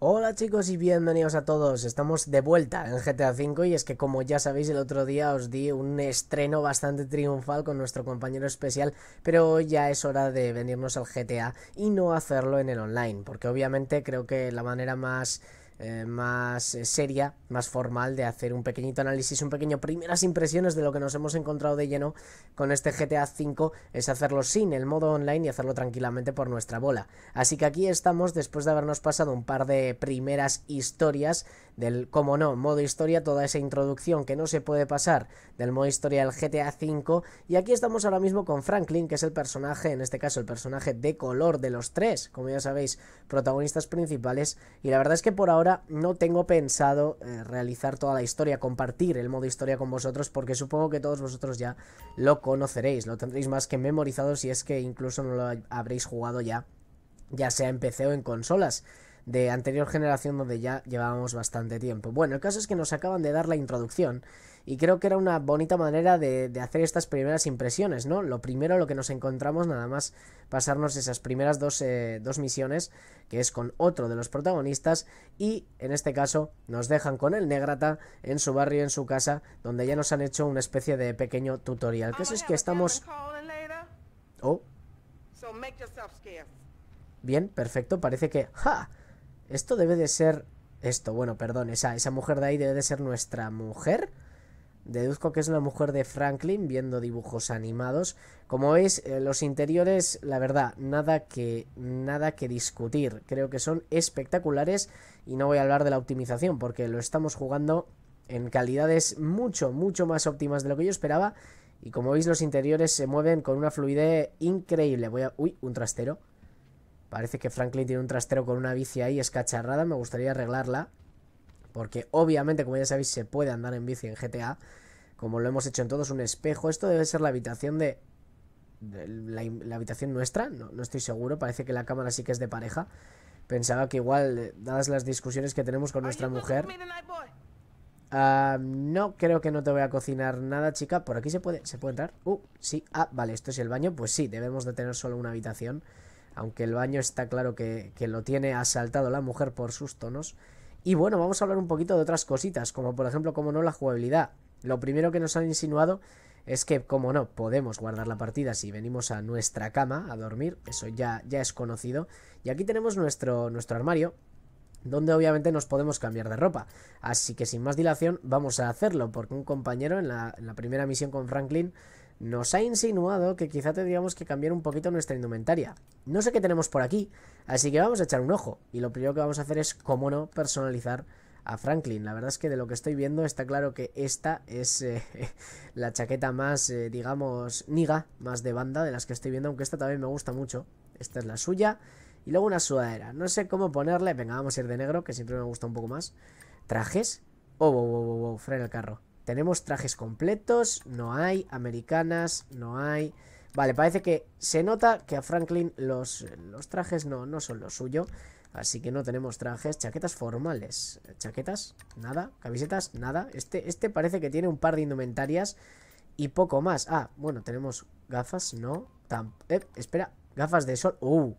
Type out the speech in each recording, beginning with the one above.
Hola chicos y bienvenidos a todos, estamos de vuelta en GTA V y es que como ya sabéis el otro día os di un estreno bastante triunfal con nuestro compañero especial pero ya es hora de venirnos al GTA y no hacerlo en el online porque obviamente creo que la manera más eh, más eh, seria, más formal de hacer un pequeñito análisis, un pequeño primeras impresiones de lo que nos hemos encontrado de lleno con este GTA V es hacerlo sin el modo online y hacerlo tranquilamente por nuestra bola. Así que aquí estamos después de habernos pasado un par de primeras historias del, como no, modo historia, toda esa introducción que no se puede pasar del modo historia del GTA V y aquí estamos ahora mismo con Franklin, que es el personaje, en este caso el personaje de color de los tres, como ya sabéis, protagonistas principales y la verdad es que por ahora no tengo pensado eh, realizar toda la historia, compartir el modo historia con vosotros, porque supongo que todos vosotros ya lo conoceréis, lo tendréis más que memorizado si es que incluso no lo habréis jugado ya, ya sea en PC o en consolas de anterior generación donde ya llevábamos bastante tiempo. Bueno, el caso es que nos acaban de dar la introducción y creo que era una bonita manera de, hacer estas primeras impresiones, ¿no? Lo primero, lo que nos encontramos, nada más pasarnos esas primeras eh, dos, misiones, que es con otro de los protagonistas, y en este caso nos dejan con el Negrata en su barrio, en su casa, donde ya nos han hecho una especie de pequeño tutorial. El caso es que estamos... Oh. Bien, perfecto, parece que... ¡Ja! Esto debe de ser... Esto, bueno, perdón, esa, esa mujer de ahí debe de ser nuestra mujer... Deduzco que es una mujer de Franklin viendo dibujos animados. Como veis, eh, los interiores, la verdad, nada que, nada que discutir. Creo que son espectaculares y no voy a hablar de la optimización porque lo estamos jugando en calidades mucho, mucho más óptimas de lo que yo esperaba. Y como veis, los interiores se mueven con una fluidez increíble. Voy a... Uy, un trastero. Parece que Franklin tiene un trastero con una bici ahí escacharrada. Me gustaría arreglarla. Porque obviamente, como ya sabéis, se puede andar en bici en GTA. Como lo hemos hecho en todos, un espejo. Esto debe ser la habitación de... la, habitación nuestra, no, estoy seguro. Parece que la cámara sí que es de pareja. Pensaba que igual, dadas las discusiones que tenemos con nuestra mujer... Ah, no, creo que no te voy a cocinar nada, chica. Por aquí se puede, se puede entrar. Uh, sí. Ah, vale, esto es el baño. Pues sí, debemos de tener solo una habitación. Aunque el baño está claro que, que lo tiene asaltado la mujer por sus tonos. Y bueno, vamos a hablar un poquito de otras cositas, como por ejemplo, como no, la jugabilidad. Lo primero que nos han insinuado es que, como no, podemos guardar la partida si venimos a nuestra cama a dormir, eso ya, ya es conocido. Y aquí tenemos nuestro, nuestro armario, donde obviamente nos podemos cambiar de ropa. Así que sin más dilación vamos a hacerlo, porque un compañero en la primera misión con Franklin nos ha insinuado que quizá tendríamos que cambiar un poquito nuestra indumentaria. No sé qué tenemos por aquí, así que vamos a echar un ojo. Y lo primero que vamos a hacer es, cómo no, personalizar a Franklin. La verdad es que de lo que estoy viendo está claro que esta es eh, la chaqueta más, eh, digamos, niga, más de banda de las que estoy viendo, aunque esta también me gusta mucho. Esta es la suya. Y luego una sudadera. No sé cómo ponerle. Venga, vamos a ir de negro, que siempre me gusta un poco más. Trajes. Oh, oh, oh, oh, el carro. Tenemos trajes completos, no hay, americanas, no hay... Vale, parece que se nota que a Franklin los, los trajes no, son lo suyo. Así que no tenemos trajes. Chaquetas formales. Chaquetas, nada. Camisetas, nada. Este, este parece que tiene un par de indumentarias y poco más. Ah, bueno, tenemos gafas, no. Eh, espera, gafas de sol. Uh.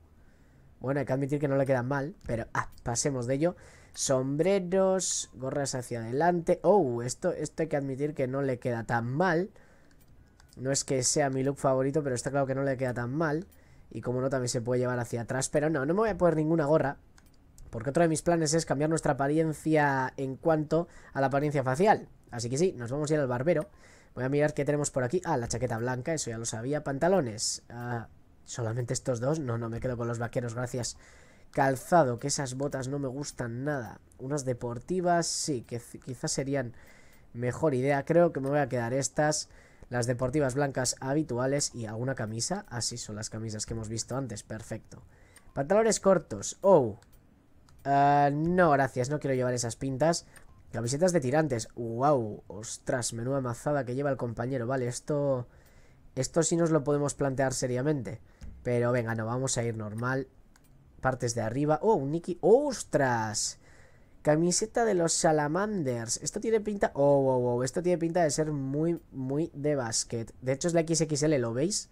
Bueno, hay que admitir que no le quedan mal, pero ah, pasemos de ello sombreros, gorras hacia adelante. Oh, esto, esto hay que admitir que no le queda tan mal. No es que sea mi look favorito, pero está claro que no le queda tan mal. Y como no, también se puede llevar hacia atrás. Pero no, no me voy a poner ninguna gorra. Porque otro de mis planes es cambiar nuestra apariencia en cuanto a la apariencia facial. Así que sí, nos vamos a ir al barbero. Voy a mirar qué tenemos por aquí. Ah, la chaqueta blanca, eso ya lo sabía. Pantalones. Ah, ¿Solamente estos dos? No, no, me quedo con los vaqueros, Gracias calzado, que esas botas no me gustan nada. Unas deportivas, sí, que quizás serían mejor idea. Creo que me voy a quedar estas, las deportivas blancas habituales y alguna camisa. Así son las camisas que hemos visto antes, perfecto. Pantalones cortos, oh. Ah, no, gracias, no quiero llevar esas pintas. Camisetas de tirantes, wow, ostras, menuda mazada que lleva el compañero. Vale, esto... Esto sí nos lo podemos plantear seriamente. Pero venga, no, vamos a ir normal partes de arriba. ¡Oh, un Nicky! ¡Ostras! Camiseta de los Salamanders. Esto tiene pinta... Oh, oh, oh. Esto tiene pinta de ser muy, muy de básquet. De hecho es la XXL, ¿lo veis?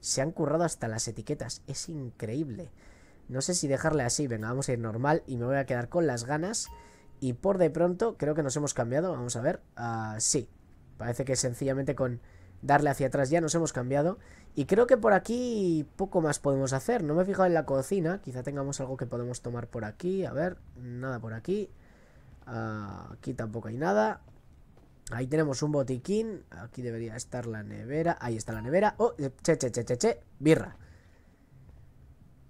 Se han currado hasta las etiquetas. Es increíble. No sé si dejarle así. Venga, vamos a ir normal y me voy a quedar con las ganas. Y por de pronto, creo que nos hemos cambiado. Vamos a ver. Ah, sí. Parece que sencillamente con darle hacia atrás ya, nos hemos cambiado. Y creo que por aquí poco más podemos hacer. No me he fijado en la cocina. Quizá tengamos algo que podemos tomar por aquí. A ver, nada por aquí. aquí tampoco hay nada. Ahí tenemos un botiquín. Aquí debería estar la nevera. Ahí está la nevera. Oh, eh, che, che, che, che, che. Birra.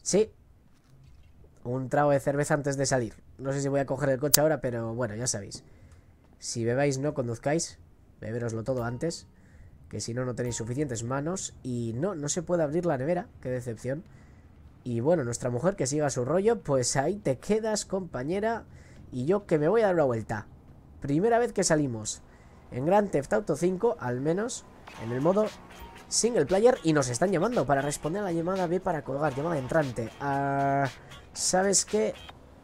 Sí. Un trago de cerveza antes de salir. No sé si voy a coger el coche ahora, pero bueno, ya sabéis. Si bebáis, no conduzcáis. Beberoslo todo antes que si no, no tenéis suficientes manos. Y no, no se puede abrir la nevera, qué decepción. Y bueno, nuestra mujer que siga su rollo, pues ahí te quedas, compañera. Y yo que me voy a dar una vuelta. Primera vez que salimos en Grand Theft Auto 5, al menos, en el modo single player. Y nos están llamando para responder a la llamada B para colgar, llamada entrante. Ah, ¿Sabes qué?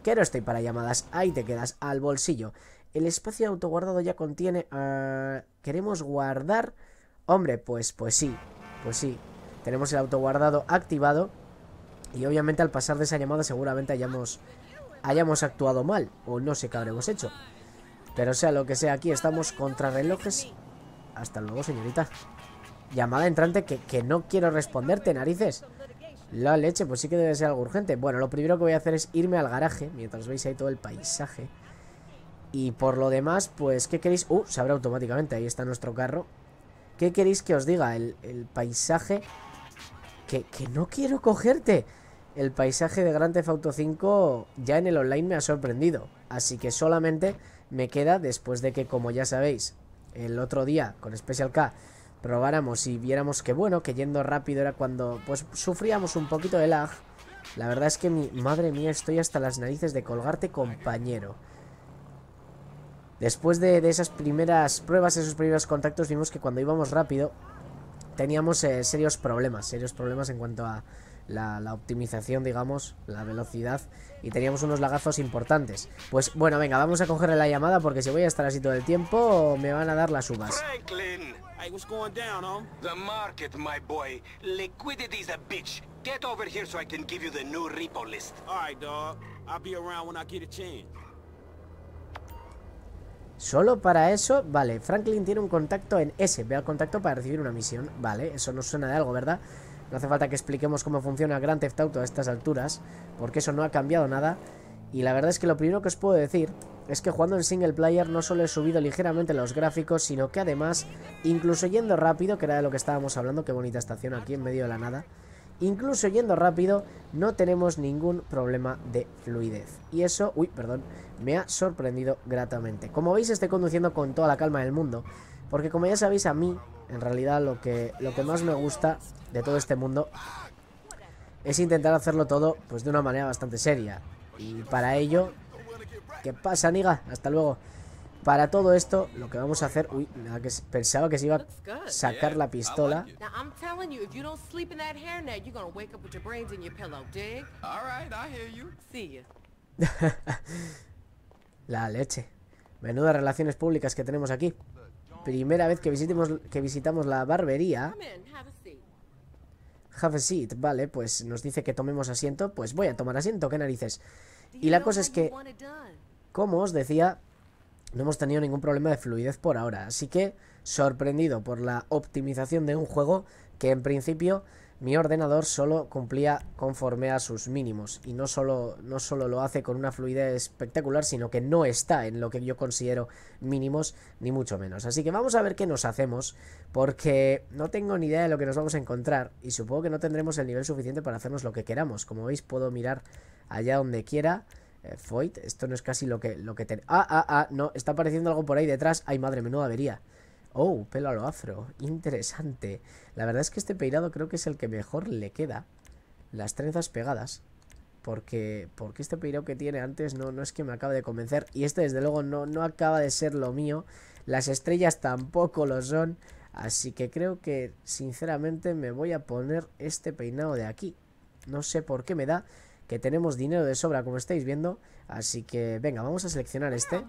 Que no estoy para llamadas. Ahí te quedas, al bolsillo. El espacio autoguardado ya contiene... Ah, queremos guardar Hombre, pues, pues sí, pues sí. Tenemos el autoguardado activado y obviamente al pasar de esa llamada seguramente hayamos, hayamos actuado mal o no sé qué habremos hecho. Pero sea lo que sea, aquí estamos contra relojes. Hasta luego, señorita. Llamada entrante que, que no quiero responderte, narices. La leche, pues sí que debe ser algo urgente. Bueno, lo primero que voy a hacer es irme al garaje, mientras veis ahí todo el paisaje. Y por lo demás, pues, ¿qué queréis? Uh, se abre automáticamente, ahí está nuestro carro ¿Qué queréis que os diga? El, paisaje... Que, no quiero cogerte. El paisaje de Grand Theft Auto 5 ya en el online me ha sorprendido. Así que solamente me queda después de que, como ya sabéis, el otro día con Special K probáramos y viéramos que, bueno, que yendo rápido era cuando pues sufríamos un poquito de lag. La verdad es que mi madre mía, estoy hasta las narices de colgarte, compañero. Después de, esas primeras pruebas, esos primeros contactos, vimos que cuando íbamos rápido teníamos eh, serios problemas, serios problemas en cuanto a la, optimización, digamos, la velocidad y teníamos unos lagazos importantes. Pues bueno, venga, vamos a cogerle la llamada porque si voy a estar así todo el tiempo me van a dar las uvas. Solo para eso, vale, Franklin tiene un contacto en S, ve al contacto para recibir una misión, vale, eso nos suena de algo, ¿verdad? No hace falta que expliquemos cómo funciona Grand Theft Auto a estas alturas, porque eso no ha cambiado nada. Y la verdad es que lo primero que os puedo decir es que jugando en single player no solo he subido ligeramente los gráficos, sino que además, incluso yendo rápido, que era de lo que estábamos hablando, qué bonita estación aquí en medio de la nada, Incluso yendo rápido, no tenemos ningún problema de fluidez. Y eso, uy, perdón, me ha sorprendido gratamente. Como veis, estoy conduciendo con toda la calma del mundo. Porque como ya sabéis, a mí, en realidad, lo que, lo que más me gusta de todo este mundo es intentar hacerlo todo pues de una manera bastante seria. Y para ello, ¿qué pasa, niga? Hasta luego. Para todo esto, lo que vamos a hacer... Uy, nada que pensaba que se iba a sacar la pistola. la leche. Menuda relaciones públicas que tenemos aquí. Primera vez que, que visitamos la barbería. Have a seat, vale, pues nos dice que tomemos asiento. Pues voy a tomar asiento, qué narices. Y la cosa es que, como os decía, no hemos tenido ningún problema de fluidez por ahora. Así que sorprendido por la optimización de un juego que en principio mi ordenador solo cumplía conforme a sus mínimos. Y no solo, no solo lo hace con una fluidez espectacular, sino que no está en lo que yo considero mínimos, ni mucho menos. Así que vamos a ver qué nos hacemos, porque no tengo ni idea de lo que nos vamos a encontrar. Y supongo que no tendremos el nivel suficiente para hacernos lo que queramos. Como veis, puedo mirar allá donde quiera. Eh, esto no es casi lo que, lo que Ah, ah, ah, no, está apareciendo algo por ahí detrás. Ay, madre, menuda avería. Oh, pelo a lo afro, interesante. La verdad es que este peinado creo que es el que mejor le queda. Las trenzas pegadas. Porque, porque este peinado que tiene antes no, no es que me acabe de convencer. Y este desde luego no, no acaba de ser lo mío. Las estrellas tampoco lo son. Así que creo que sinceramente me voy a poner este peinado de aquí. No sé por qué me da, que tenemos dinero de sobra, como estáis viendo. Así que, venga, vamos a seleccionar este.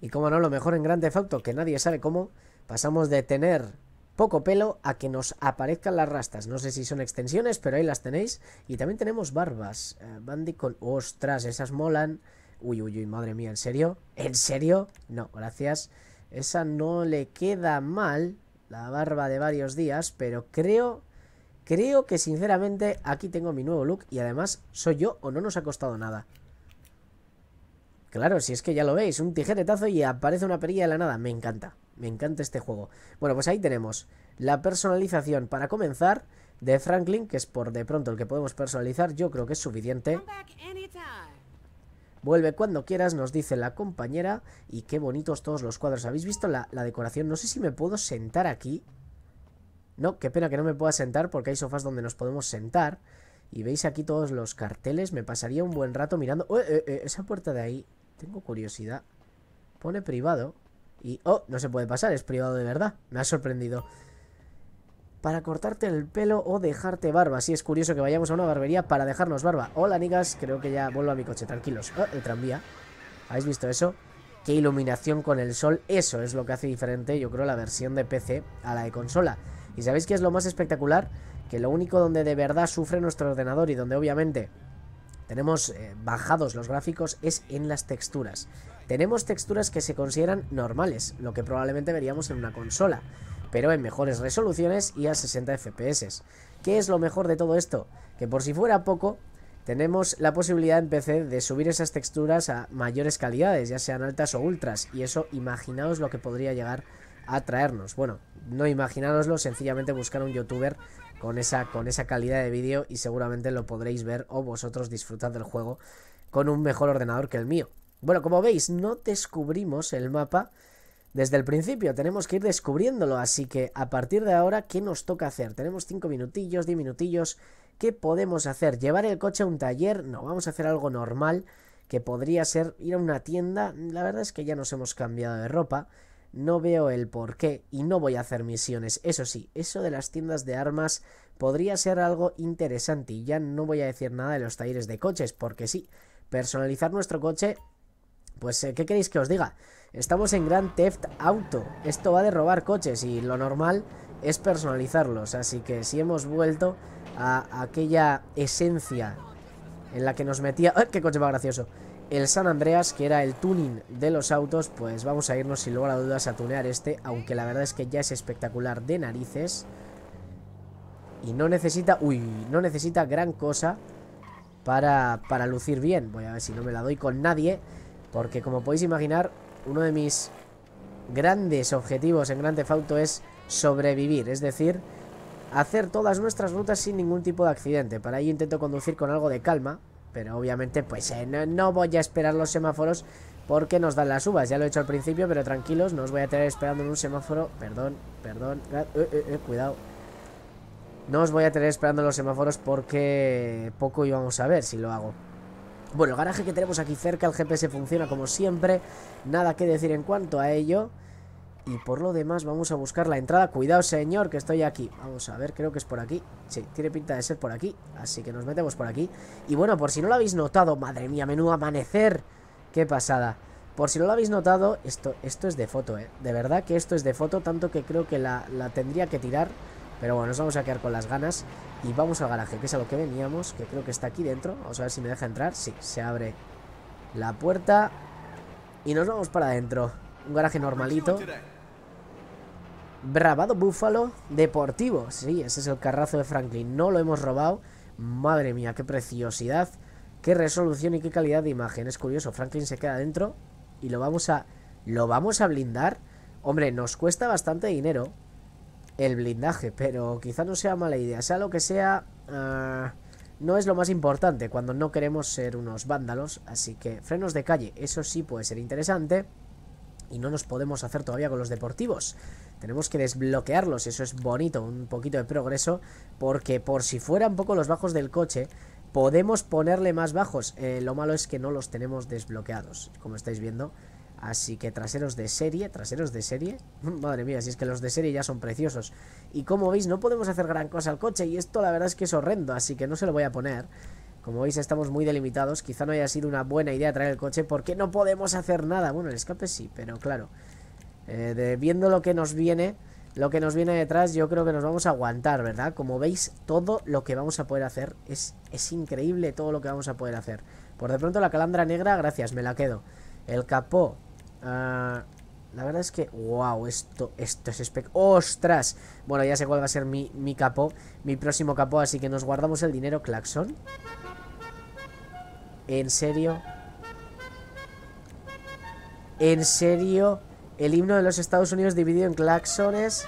Y como no, lo mejor en grande facto que nadie sabe cómo, pasamos de tener poco pelo a que nos aparezcan las rastas. No sé si son extensiones, pero ahí las tenéis. Y también tenemos barbas. Eh, bandicoot ¡Ostras! Esas molan. Uy, uy, uy, madre mía, ¿en serio? ¿En serio? No, gracias. Esa no le queda mal, la barba de varios días, pero creo Creo que sinceramente aquí tengo mi nuevo look y además soy yo o no nos ha costado nada. Claro, si es que ya lo veis, un tijeretazo y aparece una perilla de la nada. Me encanta, me encanta este juego. Bueno, pues ahí tenemos la personalización para comenzar de Franklin, que es por de pronto el que podemos personalizar. Yo creo que es suficiente. Vuelve cuando quieras, nos dice la compañera. Y qué bonitos todos los cuadros. ¿Habéis visto la, decoración? No sé si me puedo sentar aquí. No, qué pena que no me pueda sentar porque hay sofás donde nos podemos sentar. Y veis aquí todos los carteles. Me pasaría un buen rato mirando... ¡Oh, eh, eh, esa puerta de ahí... Tengo curiosidad. Pone privado. Y... ¡Oh! No se puede pasar. Es privado de verdad. Me ha sorprendido. Para cortarte el pelo o dejarte barba. Sí, es curioso que vayamos a una barbería para dejarnos barba. Hola, niggas. Creo que ya vuelvo a mi coche. Tranquilos. Oh, el tranvía. ¿Habéis visto eso? Qué iluminación con el sol. Eso es lo que hace diferente, yo creo, la versión de PC a la de consola. ¿Y sabéis qué es lo más espectacular? Que lo único donde de verdad sufre nuestro ordenador y donde obviamente tenemos eh, bajados los gráficos es en las texturas. Tenemos texturas que se consideran normales, lo que probablemente veríamos en una consola, pero en mejores resoluciones y a 60 FPS. ¿Qué es lo mejor de todo esto? Que por si fuera poco, tenemos la posibilidad en PC de subir esas texturas a mayores calidades, ya sean altas o ultras, y eso imaginaos lo que podría llegar a traernos Bueno, no imaginaroslo. sencillamente buscar un youtuber con esa, con esa calidad de vídeo y seguramente lo podréis ver o vosotros disfrutad del juego con un mejor ordenador que el mío. Bueno, como veis, no descubrimos el mapa desde el principio, tenemos que ir descubriéndolo, así que a partir de ahora, ¿qué nos toca hacer? Tenemos 5 minutillos, 10 minutillos, ¿qué podemos hacer? ¿Llevar el coche a un taller? No, vamos a hacer algo normal, que podría ser ir a una tienda, la verdad es que ya nos hemos cambiado de ropa, no veo el porqué y no voy a hacer misiones. Eso sí, eso de las tiendas de armas podría ser algo interesante y ya no voy a decir nada de los talleres de coches, porque sí, personalizar nuestro coche, pues eh, ¿qué queréis que os diga? Estamos en Grand Theft Auto, esto va de robar coches y lo normal es personalizarlos, así que si hemos vuelto a aquella esencia en la que nos metía... qué coche más gracioso! el San Andreas, que era el tuning de los autos, pues vamos a irnos sin lugar a dudas a tunear este, aunque la verdad es que ya es espectacular de narices. Y no necesita, uy, no necesita gran cosa para, para lucir bien. Voy a ver si no me la doy con nadie, porque como podéis imaginar, uno de mis grandes objetivos en Grand Theft Auto es sobrevivir, es decir, hacer todas nuestras rutas sin ningún tipo de accidente. Para ello intento conducir con algo de calma, pero obviamente pues eh, no, voy a esperar los semáforos porque nos dan las uvas. Ya lo he hecho al principio, pero tranquilos, no os voy a tener esperando en un semáforo. Perdón, perdón, ah, eh, eh, cuidado. No os voy a tener esperando los semáforos porque poco íbamos a ver si lo hago. Bueno, el garaje que tenemos aquí cerca, el GPS funciona como siempre. Nada que decir en cuanto a ello. Y por lo demás vamos a buscar la entrada Cuidado señor que estoy aquí Vamos a ver, creo que es por aquí Sí, tiene pinta de ser por aquí Así que nos metemos por aquí Y bueno, por si no lo habéis notado Madre mía, menudo amanecer Qué pasada Por si no lo habéis notado Esto, esto es de foto, eh De verdad que esto es de foto Tanto que creo que la, la tendría que tirar Pero bueno, nos vamos a quedar con las ganas Y vamos al garaje, que es a lo que veníamos Que creo que está aquí dentro Vamos a ver si me deja entrar Sí, se abre la puerta Y nos vamos para adentro Un garaje normalito Bravado Búfalo Deportivo. Sí, ese es el carrazo de Franklin. No lo hemos robado. Madre mía, qué preciosidad. Qué resolución y qué calidad de imagen. Es curioso, Franklin se queda dentro y lo vamos a... ¿Lo vamos a blindar? Hombre, nos cuesta bastante dinero el blindaje, pero quizá no sea mala idea. Sea lo que sea, ah, no es lo más importante cuando no queremos ser unos vándalos. Así que frenos de calle, eso sí puede ser interesante y no nos podemos hacer todavía con los deportivos. Tenemos que desbloquearlos, eso es bonito, un poquito de progreso, porque por si fueran poco los bajos del coche, podemos ponerle más bajos. Eh, lo malo es que no los tenemos desbloqueados, como estáis viendo. Así que traseros de serie, traseros de serie. Madre mía, si es que los de serie ya son preciosos. Y como veis, no podemos hacer gran cosa al coche y esto la verdad es que es horrendo, así que no se lo voy a poner. Como veis estamos muy delimitados Quizá no haya sido una buena idea traer el coche Porque no podemos hacer nada Bueno, el escape sí, pero claro eh, Viendo lo que nos viene Lo que nos viene detrás yo creo que nos vamos a aguantar, ¿verdad? Como veis, todo lo que vamos a poder hacer Es, es increíble todo lo que vamos a poder hacer Por de pronto la calandra negra, gracias, me la quedo El capó ah, La verdad es que, wow, esto, esto es espectacular. ¡Ostras! Bueno, ya sé cuál va a ser mi, mi capó Mi próximo capó, así que nos guardamos el dinero, Claxon ¿En serio? ¿En serio? El himno de los Estados Unidos dividido en claxones.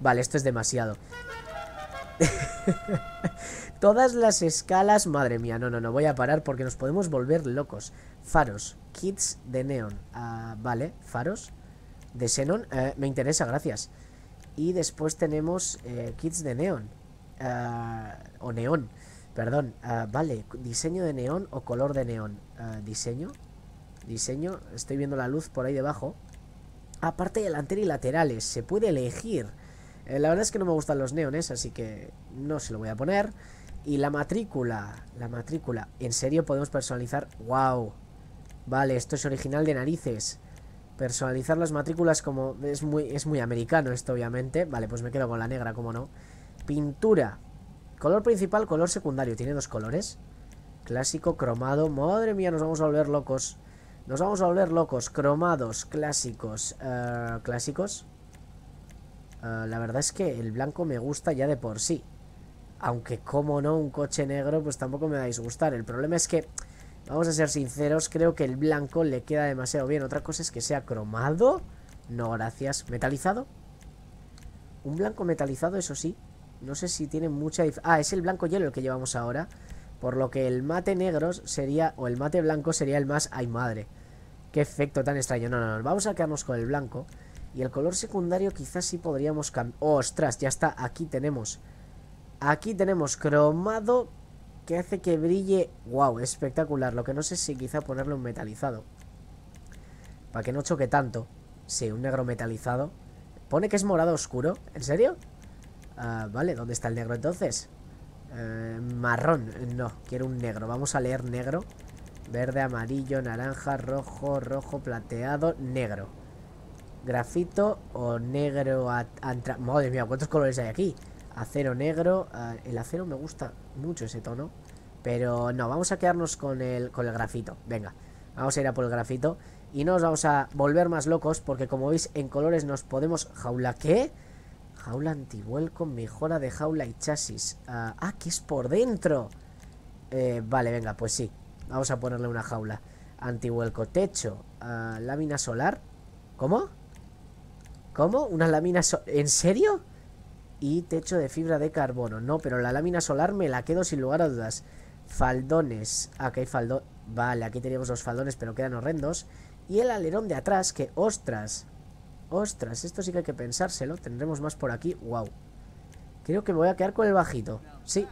Vale, esto es demasiado. Todas las escalas... Madre mía, no, no, no, voy a parar porque nos podemos volver locos. Faros, Kids de neon. Ah, vale, faros de xenon. Eh, me interesa, gracias. Y después tenemos eh, Kids de neon. Ah, o neón. Perdón, ah, vale, diseño de neón o color de neón. Ah, diseño, diseño, estoy viendo la luz por ahí debajo. Aparte delantera y laterales, se puede elegir. Eh, la verdad es que no me gustan los neones, así que no se lo voy a poner. Y la matrícula, la matrícula, en serio podemos personalizar, wow. Vale, esto es original de narices. Personalizar las matrículas como... Es muy, es muy americano esto, obviamente. Vale, pues me quedo con la negra, como no. Pintura. Color principal, color secundario. Tiene dos colores. Clásico, cromado. Madre mía, nos vamos a volver locos. Nos vamos a volver locos. Cromados, clásicos. Eh, clásicos. Eh, la verdad es que el blanco me gusta ya de por sí. Aunque, como no, un coche negro pues tampoco me dais a disgustar. El problema es que, vamos a ser sinceros, creo que el blanco le queda demasiado bien. Otra cosa es que sea cromado. No, gracias. ¿Metalizado? Un blanco metalizado, eso sí, no sé si tiene mucha Ah, es el blanco hielo el que llevamos ahora. Por lo que el mate negro sería... O el mate blanco sería el más... ¡Ay, madre! ¡Qué efecto tan extraño! No, no, no. Vamos a quedarnos con el blanco. Y el color secundario quizás sí podríamos cambiar... Oh, ¡Ostras! Ya está. Aquí tenemos... Aquí tenemos cromado que hace que brille... ¡Wow! Espectacular. Lo que no sé si quizá ponerlo un metalizado. Para que no choque tanto. Sí, un negro metalizado. Pone que es morado oscuro. ¿En serio? Ah, vale, ¿dónde está el negro entonces? Eh, marrón, no, quiero un negro Vamos a leer negro Verde, amarillo, naranja, rojo, rojo, plateado, negro Grafito o negro Madre mía, ¿cuántos colores hay aquí? Acero negro ah, El acero me gusta mucho ese tono Pero no, vamos a quedarnos con el, con el grafito Venga, vamos a ir a por el grafito Y no nos vamos a volver más locos Porque como veis, en colores nos podemos jaula ¿Qué? Jaula antihuelco, mejora de jaula y chasis. ah, ah que es por dentro. Eh, vale, venga, pues sí. Vamos a ponerle una jaula. antihuelco. techo, ah, lámina solar. ¿Cómo? ¿Cómo? ¿Una lámina solar? ¿En serio? Y techo de fibra de carbono. No, pero la lámina solar me la quedo sin lugar a dudas. Faldones. Ah, que hay faldón. Vale, aquí teníamos los faldones, pero quedan horrendos. Y el alerón de atrás, que ostras. Ostras, esto sí que hay que pensárselo. Tendremos más por aquí. Wow. Creo que me voy a quedar con el bajito. Sí.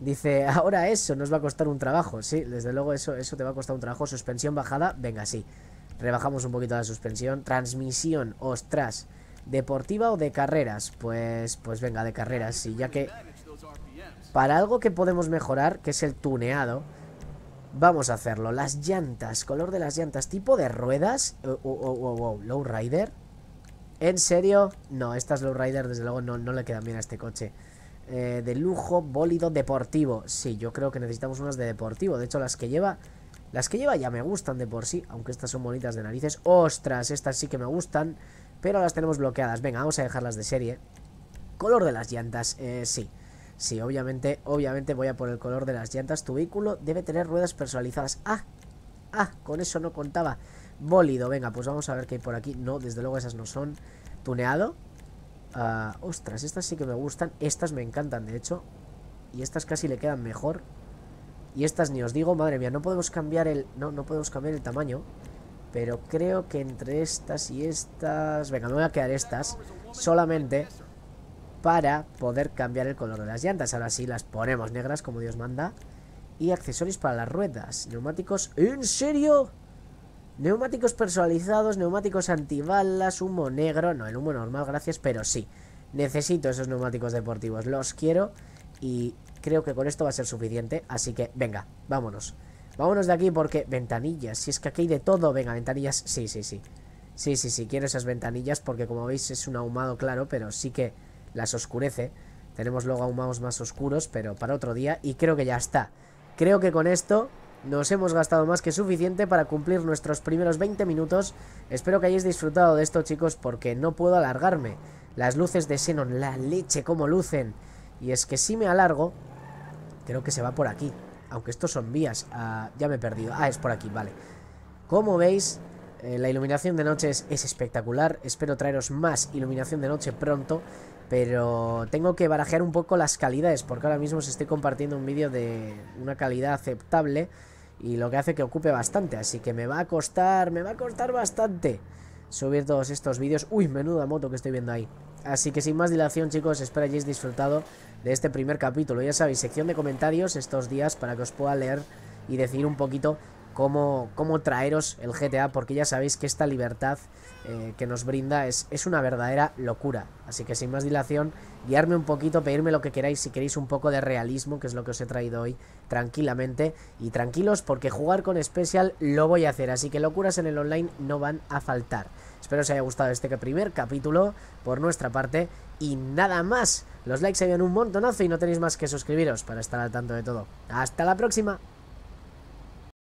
Dice, ahora eso nos va a costar un trabajo. Sí, desde luego eso, eso te va a costar un trabajo. Suspensión bajada, venga, sí. Rebajamos un poquito la suspensión. Transmisión, ostras. ¿Deportiva o de carreras? Pues, pues venga, de carreras, sí, ya que... Para algo que podemos mejorar, que es el tuneado... Vamos a hacerlo. Las llantas, color de las llantas, tipo de ruedas. Oh, oh, Lowrider. ¿En serio? No, estas Lowrider desde luego no, no le quedan bien a este coche. Eh, de lujo, bólido, deportivo. Sí, yo creo que necesitamos unas de deportivo. De hecho, las que lleva... Las que lleva ya me gustan de por sí, aunque estas son bonitas de narices. ¡Ostras! Estas sí que me gustan, pero las tenemos bloqueadas. Venga, vamos a dejarlas de serie. Color de las llantas, eh, sí. Sí, obviamente, obviamente voy a por el color de las llantas. Tu vehículo debe tener ruedas personalizadas. Ah, ah, con eso no contaba. Bólido, venga, pues vamos a ver qué hay por aquí. No, desde luego esas no son. Tuneado. Ah, ostras, estas sí que me gustan. Estas me encantan, de hecho. Y estas casi le quedan mejor. Y estas ni os digo, madre mía, no podemos cambiar el... No, no podemos cambiar el tamaño. Pero creo que entre estas y estas... Venga, me voy a quedar estas. Solamente para poder cambiar el color de las llantas. Ahora sí las ponemos negras como Dios manda. Y accesorios para las ruedas. Neumáticos... ¿En serio? Neumáticos personalizados, neumáticos antibalas, humo negro. No, el humo normal, gracias, pero sí. Necesito esos neumáticos deportivos. Los quiero y creo que con esto va a ser suficiente. Así que, venga, vámonos. Vámonos de aquí porque ventanillas. Si es que aquí hay de todo. Venga, ventanillas. Sí, sí, sí. Sí, sí, sí. Quiero esas ventanillas porque como veis es un ahumado claro, pero sí que las oscurece. Tenemos luego aún más oscuros, pero para otro día. Y creo que ya está. Creo que con esto nos hemos gastado más que suficiente para cumplir nuestros primeros 20 minutos. Espero que hayáis disfrutado de esto, chicos, porque no puedo alargarme. Las luces de Xenon, la leche, cómo lucen. Y es que si me alargo, creo que se va por aquí. Aunque estos son vías. Ah, ya me he perdido. Ah, es por aquí, vale. Como veis, eh, la iluminación de noche es espectacular. Espero traeros más iluminación de noche pronto. Pero tengo que barajear un poco las calidades, porque ahora mismo os estoy compartiendo un vídeo de una calidad aceptable y lo que hace que ocupe bastante, así que me va a costar, me va a costar bastante subir todos estos vídeos. Uy, menuda moto que estoy viendo ahí. Así que sin más dilación, chicos, espero hayáis disfrutado de este primer capítulo. Ya sabéis, sección de comentarios estos días para que os pueda leer y decir un poquito cómo, cómo traeros el GTA, porque ya sabéis que esta libertad eh, que nos brinda es, es una verdadera locura. Así que sin más dilación, guiarme un poquito, pedirme lo que queráis, si queréis un poco de realismo, que es lo que os he traído hoy, tranquilamente. Y tranquilos, porque jugar con Special lo voy a hacer, así que locuras en el online no van a faltar. Espero os haya gustado este primer capítulo por nuestra parte y nada más. Los likes se ven un montonazo y no tenéis más que suscribiros para estar al tanto de todo. ¡Hasta la próxima!